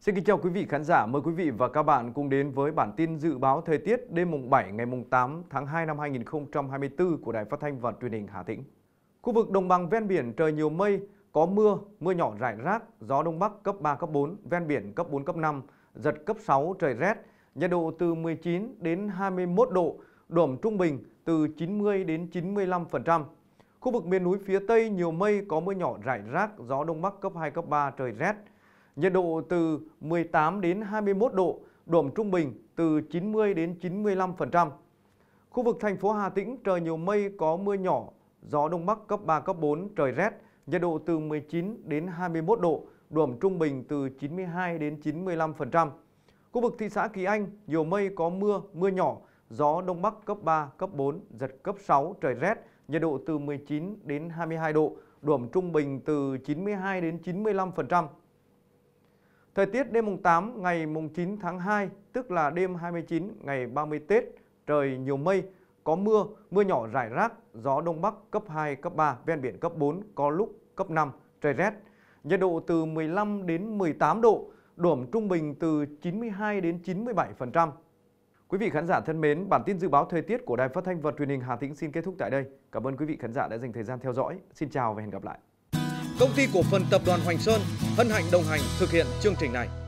Xin kính chào quý vị khán giả, mời quý vị và các bạn cùng đến với bản tin dự báo thời tiết đêm mùng 7 ngày mùng 8 tháng 2 năm 2024 của Đài Phát thanh và Truyền hình Hà Tĩnh. Khu vực đồng bằng ven biển trời nhiều mây, có mưa, mưa nhỏ rải rác, gió đông bắc cấp 3 cấp 4, ven biển cấp 4 cấp 5, giật cấp 6 trời rét, nhiệt độ từ 19 đến 21 độ, độ ẩm trung bình từ 90 đến 95%. Khu vực miền núi phía Tây nhiều mây có mưa nhỏ rải rác, gió đông bắc cấp 2 cấp 3 trời rét nhiệt độ từ 18 đến 21 độ, độ ẩm trung bình từ 90 đến 95%. Khu vực thành phố Hà Tĩnh trời nhiều mây có mưa nhỏ, gió đông bắc cấp 3 cấp 4 trời rét, nhiệt độ từ 19 đến 21 độ, độ ẩm trung bình từ 92 đến 95%. Khu vực thị xã Kỳ Anh nhiều mây có mưa, mưa nhỏ, gió đông bắc cấp 3 cấp 4 giật cấp 6 trời rét, nhiệt độ từ 19 đến 22 độ, độ ẩm trung bình từ 92 đến 95%. Thời tiết đêm mùng 8 ngày mùng 9 tháng 2, tức là đêm 29 ngày 30 Tết, trời nhiều mây, có mưa, mưa nhỏ rải rác, gió đông bắc cấp 2, cấp 3, ven biển cấp 4, có lúc cấp 5, trời rét. Nhiệt độ từ 15 đến 18 độ, đổm trung bình từ 92 đến 97%. Quý vị khán giả thân mến, bản tin dự báo thời tiết của Đài Phát thanh và Truyền hình Hà Tĩnh xin kết thúc tại đây. Cảm ơn quý vị khán giả đã dành thời gian theo dõi. Xin chào và hẹn gặp lại. Công ty cổ phần tập đoàn Hoành Sơn hân hạnh đồng hành thực hiện chương trình này.